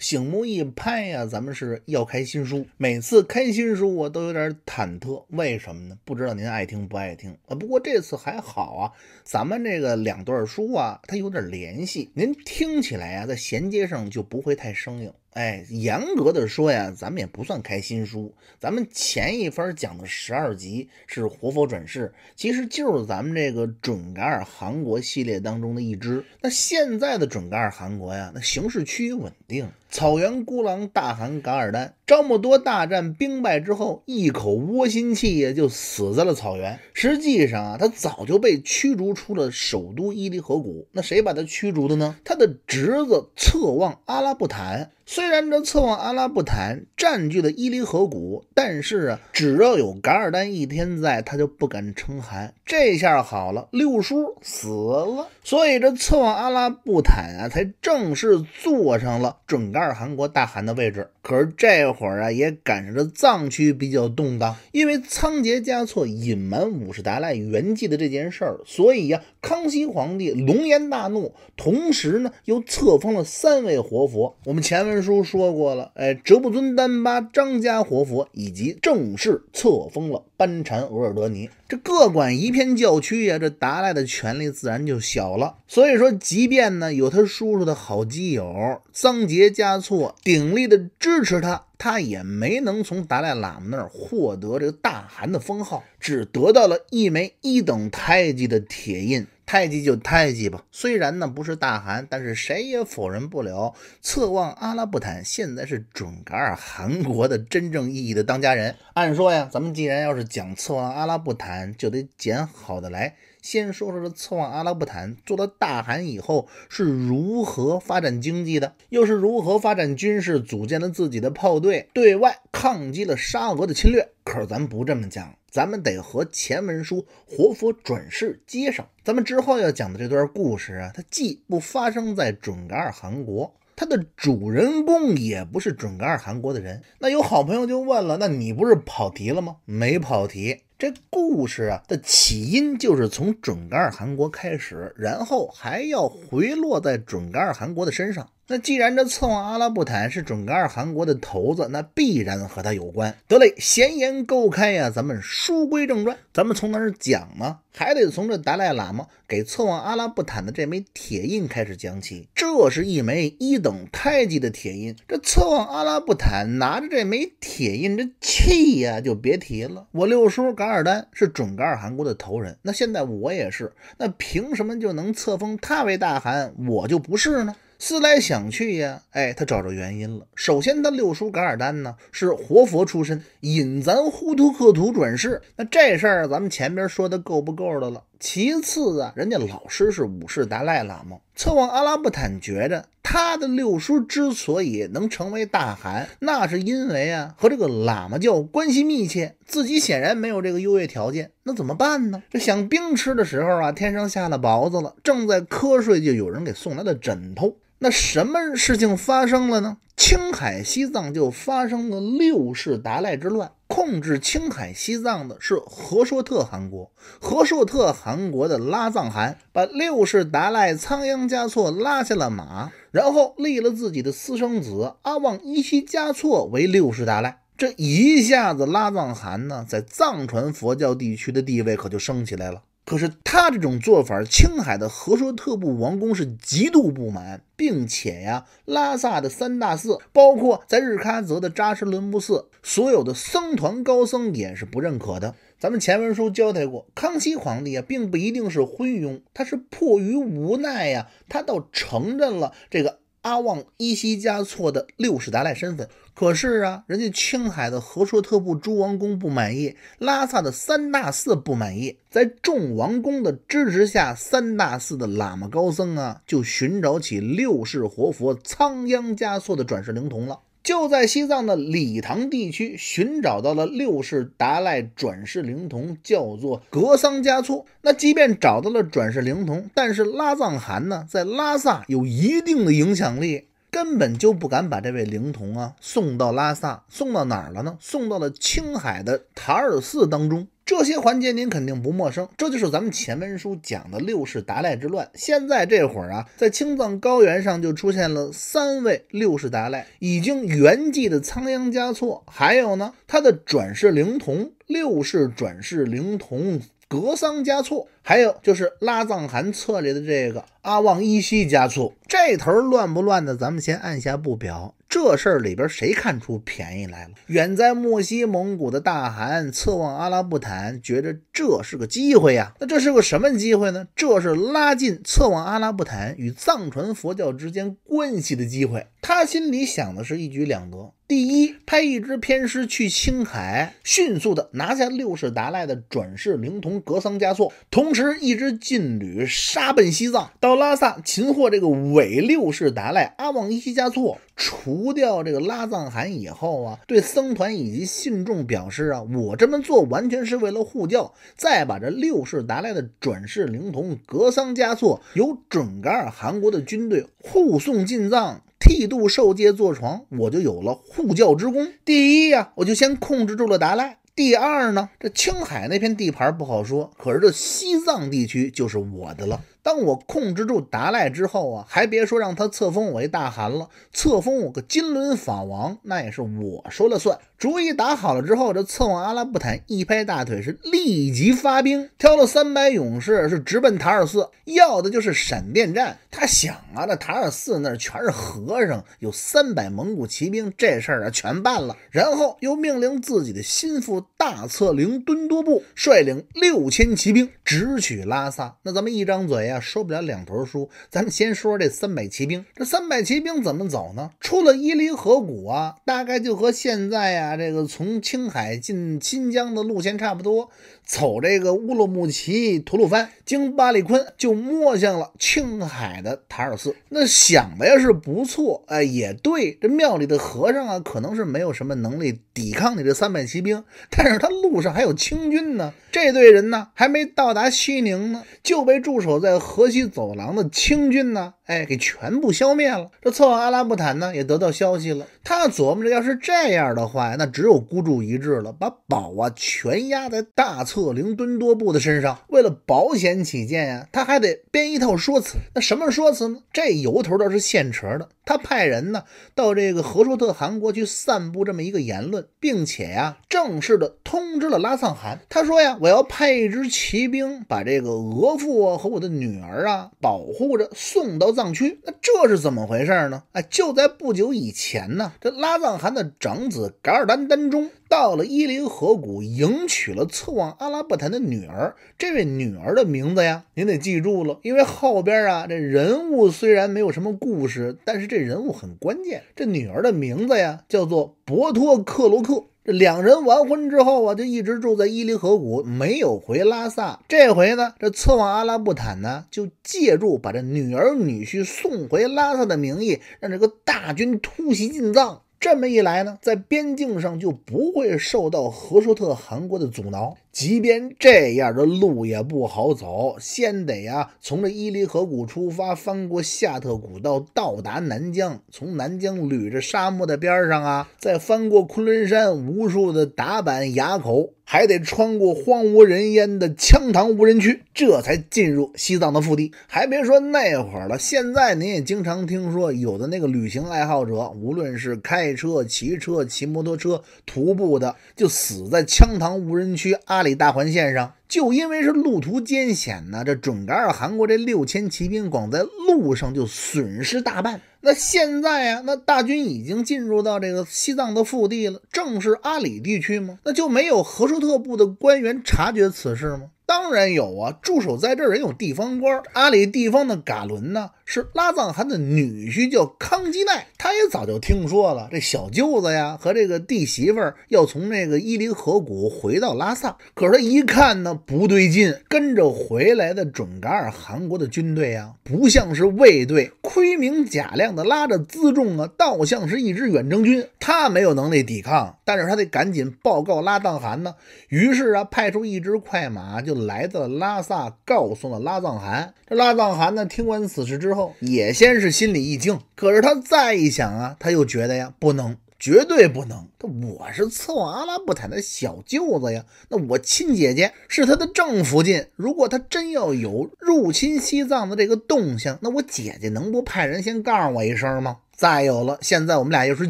醒目一拍呀，咱们是要开新书。每次开新书我都有点忐忑，为什么呢？不知道您爱听不爱听啊。不过这次还好啊，咱们这个两段书啊，它有点联系，您听起来啊，在衔接上就不会太生硬。哎，严格的说呀，咱们也不算开新书。咱们前一分讲的十二集是活佛转世，其实就是咱们这个准噶尔汗国系列当中的一支。那现在的准噶尔汗国呀，那形势趋于稳定。草原孤狼大汗噶尔丹、招募多大战兵败之后，一口窝心气呀，就死在了草原。实际上啊，他早就被驱逐出了首都伊犁河谷。那谁把他驱逐的呢？他的侄子策妄阿拉布坦。虽然这策妄阿拉布坦占据了伊犁河谷，但是啊，只要有噶尔丹一天在，他就不敢称汗。这下好了，六叔死了。所以这策旺阿拉布坦啊，才正式坐上了准噶尔汗国大汗的位置。可是这会儿啊，也赶上了藏区比较动荡，因为仓颉嘉措隐瞒五世达赖圆寂的这件事儿，所以呀，康熙皇帝龙颜大怒，同时呢，又册封了三位活佛。我们前文书说过了，哎，哲布尊丹巴、张家活佛，以及正式册封了班禅额尔德尼。这各管一片教区呀，这达赖的权力自然就小了。所以说，即便呢，有他叔叔的好基友。桑杰嘉措鼎力的支持他，他也没能从达赖喇嘛那儿获得这个大汗的封号，只得到了一枚一等太极的铁印。太极就太极吧，虽然呢不是大汗，但是谁也否认不了。策妄阿拉布坦现在是准噶尔汗国的真正意义的当家人。按说呀，咱们既然要是讲策妄阿拉布坦，就得捡好的来。先说说这策旺阿拉布坦做了大汗以后是如何发展经济的，又是如何发展军事，组建了自己的炮队，对外抗击了沙俄的侵略。可是咱不这么讲，咱们得和前文书活佛转世接上。咱们之后要讲的这段故事啊，它既不发生在准噶尔汗国，它的主人公也不是准噶尔汗国的人。那有好朋友就问了，那你不是跑题了吗？没跑题。这故事啊的起因就是从准噶尔汗国开始，然后还要回落在准噶尔汗国的身上。那既然这策旺阿拉布坦是准噶尔汗国的头子，那必然和他有关。得嘞，闲言够开呀，咱们书归正传。咱们从哪儿讲呢？还得从这达赖喇嘛给策旺阿拉布坦的这枚铁印开始讲起。这是一枚一等胎级的铁印。这策旺阿拉布坦拿着这枚铁印，这气呀就别提了。我六叔嘎。二丹是准噶尔汗国的头人，那现在我也是，那凭什么就能册封他为大汗，我就不是呢？思来想去呀，哎，他找着原因了。首先，他六叔噶尔丹呢是活佛出身，引咱呼图克图转世，那这事儿咱们前边说的够不够的了？其次啊，人家老师是五世达赖喇嘛。策妄阿拉布坦觉着他的六叔之所以能成为大汗，那是因为啊和这个喇嘛教关系密切，自己显然没有这个优越条件，那怎么办呢？这想兵吃的时候啊，天上下了雹子了，正在瞌睡，就有人给送来了枕头。那什么事情发生了呢？青海西藏就发生了六世达赖之乱。控制青海西藏的是和硕特汗国，和硕特汗国的拉藏汗把六世达赖仓央嘉措拉下了马，然后立了自己的私生子阿旺依西嘉措为六世达赖。这一下子，拉藏汗呢在藏传佛教地区的地位可就升起来了。可是他这种做法，青海的和硕特部王公是极度不满，并且呀，拉萨的三大寺，包括在日喀则的扎什伦布寺，所有的僧团高僧也是不认可的。咱们前文书交代过，康熙皇帝啊，并不一定是昏庸，他是迫于无奈呀，他倒承认了这个。阿旺依稀加措的六世达赖身份，可是啊，人家青海的和硕特部诸王公不满意，拉萨的三大寺不满意，在众王公的支持下，三大寺的喇嘛高僧啊，就寻找起六世活佛仓央嘉措的转世灵童了。就在西藏的理塘地区寻找到了六世达赖转世灵童，叫做格桑嘉措。那即便找到了转世灵童，但是拉藏汗呢，在拉萨有一定的影响力，根本就不敢把这位灵童啊送到拉萨。送到哪儿了呢？送到了青海的塔尔寺当中。这些环节您肯定不陌生，这就是咱们前文书讲的六世达赖之乱。现在这会儿啊，在青藏高原上就出现了三位六世达赖，已经圆寂的仓央嘉措，还有呢他的转世灵童六世转世灵童格桑嘉措，还有就是拉藏汗册略的这个阿旺依西嘉措。这头乱不乱的，咱们先按下不表。这事儿里边谁看出便宜来了？远在漠西蒙古的大汗侧望阿拉布坦，觉着这是个机会呀。那这是个什么机会呢？这是拉近侧望阿拉布坦与藏传佛教之间关系的机会。他心里想的是，一举两得：第一，派一支偏师去青海，迅速的拿下六世达赖的转世灵童格桑嘉措；同时，一支劲旅杀奔西藏，到拉萨擒获这个伪六世达赖阿旺伊西嘉措，除掉这个拉藏汗以后啊，对僧团以及信众表示啊，我这么做完全是为了护教；再把这六世达赖的转世灵童格桑嘉措由准噶尔汗国的军队护送进藏。剃度受戒坐床，我就有了护教之功。第一呀，我就先控制住了达赖；第二呢，这青海那片地盘不好说，可是这西藏地区就是我的了。当我控制住达赖之后啊，还别说让他册封我为大汗了，册封我个金轮法王，那也是我说了算。主意打好了之后，这策妄阿拉布坦一拍大腿，是立即发兵，挑了三百勇士，是直奔塔尔寺，要的就是闪电战。他想啊，那塔尔寺那全是和尚，有三百蒙古骑兵，这事儿啊全办了。然后又命令自己的心腹。大策凌敦多布率领六千骑兵直取拉萨。那咱们一张嘴啊，说不了两头书。咱们先说这三百骑兵，这三百骑兵怎么走呢？出了伊犁河谷啊，大概就和现在啊这个从青海进新疆的路线差不多。走这个乌鲁木齐、吐鲁番，经巴里坤，就摸向了青海的塔尔寺。那想的要是不错，哎，也对。这庙里的和尚啊，可能是没有什么能力抵抗你这三百骑兵，但是他路上还有清军呢。这队人呢，还没到达西宁呢，就被驻守在河西走廊的清军呢，哎，给全部消灭了。这策妄阿拉布坦呢，也得到消息了，他琢磨着，要是这样的话，那只有孤注一掷了，把宝啊全压在大策。瑟林敦多布的身上，为了保险起见呀，他还得编一套说辞。那什么说辞呢？这由头倒是现成的。他派人呢到这个和硕特汗国去散布这么一个言论，并且呀正式的通知了拉藏汗，他说呀我要派一支骑兵把这个额驸和我的女儿啊保护着送到藏区。那这是怎么回事呢？哎，就在不久以前呢，这拉藏汗的长子噶尔丹丹中到了伊犁河谷迎娶了策望阿拉布坦的女儿。这位女儿的名字呀，您得记住了，因为后边啊这人物虽然没有什么故事，但是这。人物很关键，这女儿的名字呀叫做博托克罗克。这两人完婚之后啊，就一直住在伊犁河谷，没有回拉萨。这回呢，这策妄阿拉布坦呢，就借助把这女儿女婿送回拉萨的名义，让这个大军突袭进藏。这么一来呢，在边境上就不会受到和硕特汗国的阻挠。即便这样的路也不好走，先得啊从这伊犁河谷出发，翻过夏特古道到达南疆，从南疆捋着沙漠的边儿上啊，再翻过昆仑山无数的达坂崖口。还得穿过荒无人烟的羌塘无人区，这才进入西藏的腹地。还别说那会儿了，现在您也经常听说，有的那个旅行爱好者，无论是开车、骑车、骑摩托车、徒步的，就死在羌塘无人区阿里大环线上，就因为是路途艰险呢。这准噶尔汗国这六千骑兵，光在路上就损失大半。那现在啊，那大军已经进入到这个西藏的腹地了，正是阿里地区吗？那就没有和硕特部的官员察觉此事吗？当然有啊，驻守在这儿也有地方官。阿里地方的嘎伦呢，是拉藏汗的女婿，叫康基奈，他也早就听说了这小舅子呀和这个弟媳妇要从这个伊犁河谷回到拉萨。可是他一看呢，不对劲，跟着回来的准噶尔汗国的军队啊，不像是卫队，盔明假亮。的拉着辎重啊，倒像是一支远征军。他没有能力抵抗，但是他得赶紧报告拉藏汗呢。于是啊，派出一支快马就来到了拉萨，告诉了拉藏汗。这拉藏汗呢，听完此事之后，也先是心里一惊，可是他再一想啊，他又觉得呀，不能。绝对不能！我是伺候阿拉布坦的小舅子呀，那我亲姐姐是他的正福晋。如果他真要有入侵西藏的这个动向，那我姐姐能不派人先告诉我一声吗？再有了，现在我们俩又是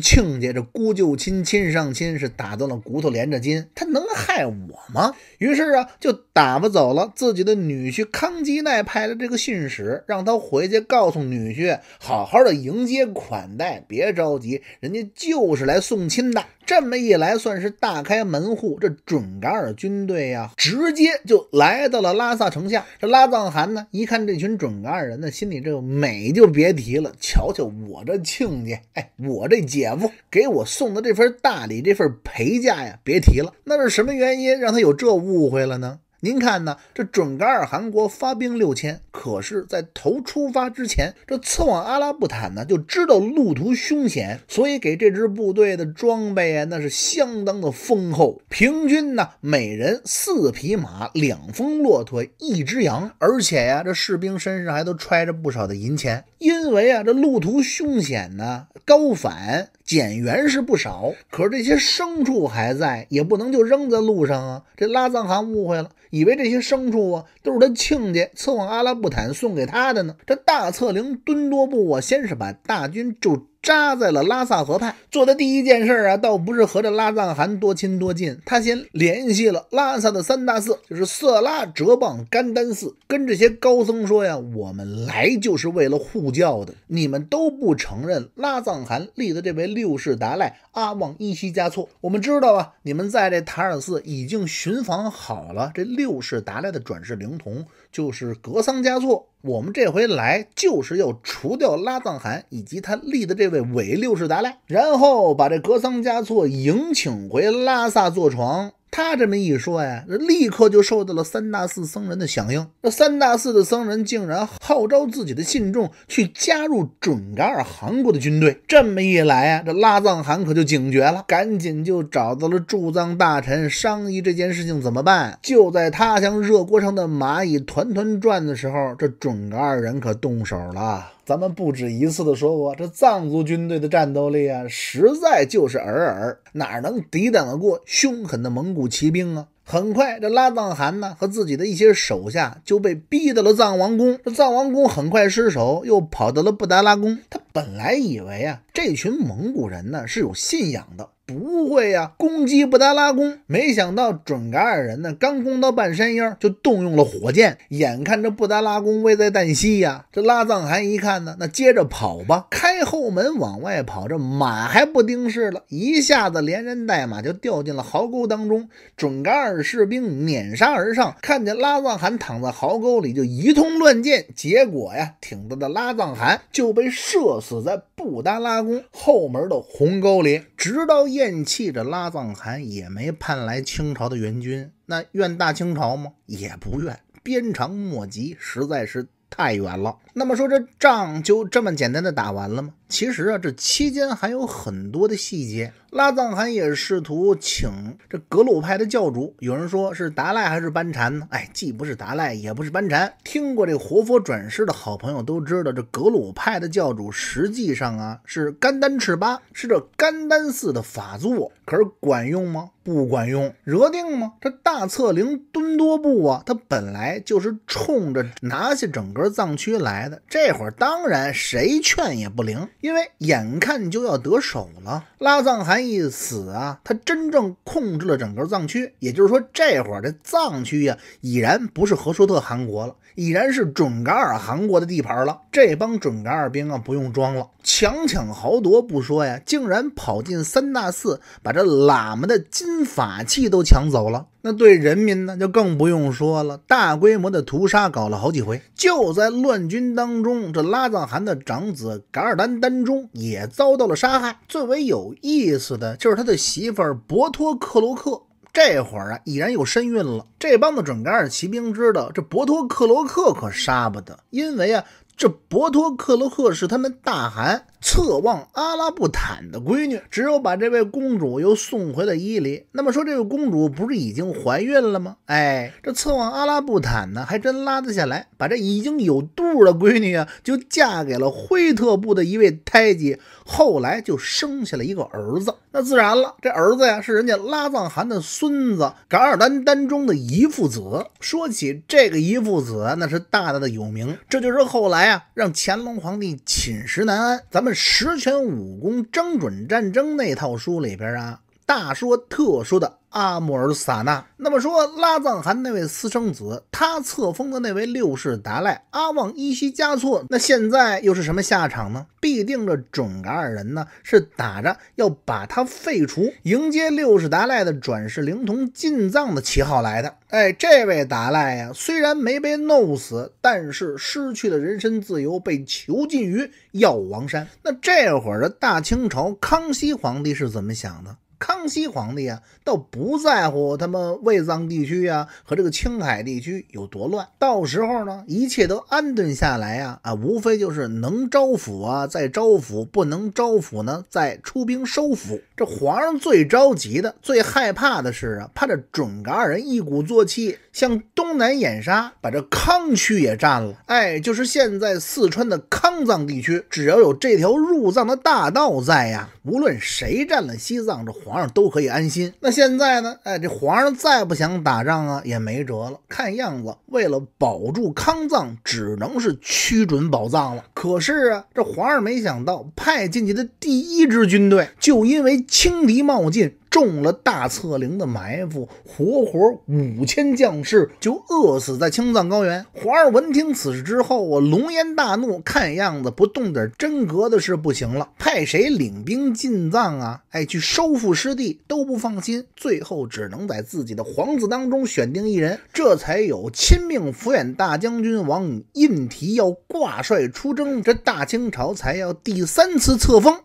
亲家，这姑舅亲亲上亲是打断了骨头连着筋，他能害我吗？于是啊，就打发走了自己的女婿康基奈派的这个信使，让他回去告诉女婿，好好的迎接款待，别着急，人家就是来送亲的。这么一来，算是大开门户。这准噶尔军队呀，直接就来到了拉萨城下。这拉藏汗呢，一看这群准噶尔人呢，心里这美就别提了。瞧瞧我这亲家，哎，我这姐夫给我送的这份大礼，这份陪嫁呀，别提了。那是什么原因让他有这误会了呢？您看呢？这准噶尔汗国发兵六千，可是，在头出发之前，这次往阿拉布坦呢，就知道路途凶险，所以给这支部队的装备啊，那是相当的丰厚。平均呢，每人四匹马、两峰骆驼、一只羊，而且呀，这士兵身上还都揣着不少的银钱。因为啊，这路途凶险呢，高反。减员是不少，可是这些牲畜还在，也不能就扔在路上啊！这拉藏汗误会了，以为这些牲畜啊都是他亲家伺候阿拉布坦送给他的呢。这大策凌敦多布，啊，先是把大军就。扎在了拉萨河畔做的第一件事啊，倒不是和这拉藏汗多亲多近，他先联系了拉萨的三大寺，就是色拉、哲蚌、甘丹寺，跟这些高僧说呀：“我们来就是为了护教的，你们都不承认拉藏汗立的这位六世达赖阿旺依西加措。我们知道啊，你们在这塔尔寺已经寻访好了这六世达赖的转世灵童，就是格桑加措。我们这回来就是要除掉拉藏汗以及他立的这。”为伪六世达赖，然后把这格桑嘉措迎请回拉萨坐床。他这么一说呀，立刻就受到了三大寺僧人的响应。那三大寺的僧人竟然号召自己的信众去加入准噶尔汗国的军队。这么一来呀，这拉藏汗可就警觉了，赶紧就找到了驻藏大臣商议这件事情怎么办。就在他像热锅上的蚂蚁团团转的时候，这准噶尔人可动手了。咱们不止一次的说过，这藏族军队的战斗力啊，实在就是尔尔，哪能抵挡得过凶狠的蒙古骑兵啊？很快，这拉藏汗呢和自己的一些手下就被逼到了藏王宫，这藏王宫很快失守，又跑到了布达拉宫。他本来以为啊，这群蒙古人呢是有信仰的。不会呀，攻击布达拉宫，没想到准噶尔人呢，刚攻到半山腰就动用了火箭，眼看着布达拉宫危在旦夕呀，这拉藏汗一看呢，那接着跑吧，开后门往外跑，这马还不丁事了，一下子连人带马就掉进了壕沟当中，准噶尔士兵碾杀而上，看见拉藏汗躺在壕沟里，就一通乱箭，结果呀，挺着的拉藏汗就被射死在布达拉宫后门的壕沟里，直到一。厌弃着拉藏汗也没盼来清朝的援军，那怨大清朝吗？也不怨，鞭长莫及，实在是太远了。那么说这仗就这么简单的打完了吗？其实啊，这期间还有很多的细节。拉藏汗也试图请这格鲁派的教主，有人说是达赖还是班禅呢？哎，既不是达赖，也不是班禅。听过这活佛转世的好朋友都知道，这格鲁派的教主实际上啊是甘丹赤巴，是这甘丹寺的法座。可是管用吗？不管用。惹定吗？这大策陵敦多部啊，他本来就是冲着拿下整个藏区来的。这会儿当然谁劝也不灵，因为眼看就要得手了。拉藏汗一死啊，他真正控制了整个藏区，也就是说，这会儿这藏区呀，已然不是和硕特汗国了，已然是准噶尔汗国的地盘了。这帮准噶尔兵啊，不用装了，强抢豪夺不说呀，竟然跑进三大寺，把这喇嘛的金法器都抢走了。那对人民呢，就更不用说了。大规模的屠杀搞了好几回。就在乱军当中，这拉藏汗的长子噶尔丹丹中也遭到了杀害。最为有意思的就是他的媳妇儿博托克罗克，这会儿啊已然有身孕了。这帮子准噶尔骑兵知道这博托克罗克可杀不得，因为啊，这博托克罗克是他们大汗。侧望阿拉布坦的闺女，只有把这位公主又送回了伊犁。那么说，这位公主不是已经怀孕了吗？哎，这侧望阿拉布坦呢，还真拉得下来，把这已经有肚的闺女啊，就嫁给了辉特部的一位胎记，后来就生下了一个儿子。那自然了，这儿子呀，是人家拉藏汗的孙子，噶尔丹丹中的姨父子。说起这个姨父子，那是大大的有名，这就是后来啊，让乾隆皇帝寝食难安。咱们。《十全武功征准战争》那套书里边啊，大说特说的。阿穆尔萨纳，那么说拉藏汗那位私生子，他册封的那位六世达赖阿旺依西加措，那现在又是什么下场呢？必定这准噶尔人呢是打着要把他废除，迎接六世达赖的转世灵童进藏的旗号来的。哎，这位达赖呀，虽然没被弄死，但是失去了人身自由，被囚禁于药王山。那这会儿的大清朝，康熙皇帝是怎么想的？康熙皇帝啊，倒不在乎他们卫藏地区啊和这个青海地区有多乱，到时候呢，一切都安顿下来呀，啊，无非就是能招抚啊，再招抚；不能招抚呢，再出兵收抚。这皇上最着急的、最害怕的是啊，怕这准噶尔人一鼓作气向东。江南掩杀，把这康区也占了。哎，就是现在四川的康藏地区，只要有这条入藏的大道在呀，无论谁占了西藏，这皇上都可以安心。那现在呢？哎，这皇上再不想打仗啊，也没辙了。看样子，为了保住康藏，只能是屈准宝藏了。可是啊，这皇上没想到，派进去的第一支军队就因为轻敌冒进。中了大策陵的埋伏，活活五千将士就饿死在青藏高原。皇上闻听此事之后，啊，龙颜大怒，看样子不动点真格的是不行了。派谁领兵进藏啊？哎，去收复失地都不放心，最后只能在自己的皇子当中选定一人，这才有亲命抚远大将军王胤提要挂帅出征。这大清朝才要第三次册封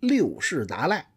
六世达赖。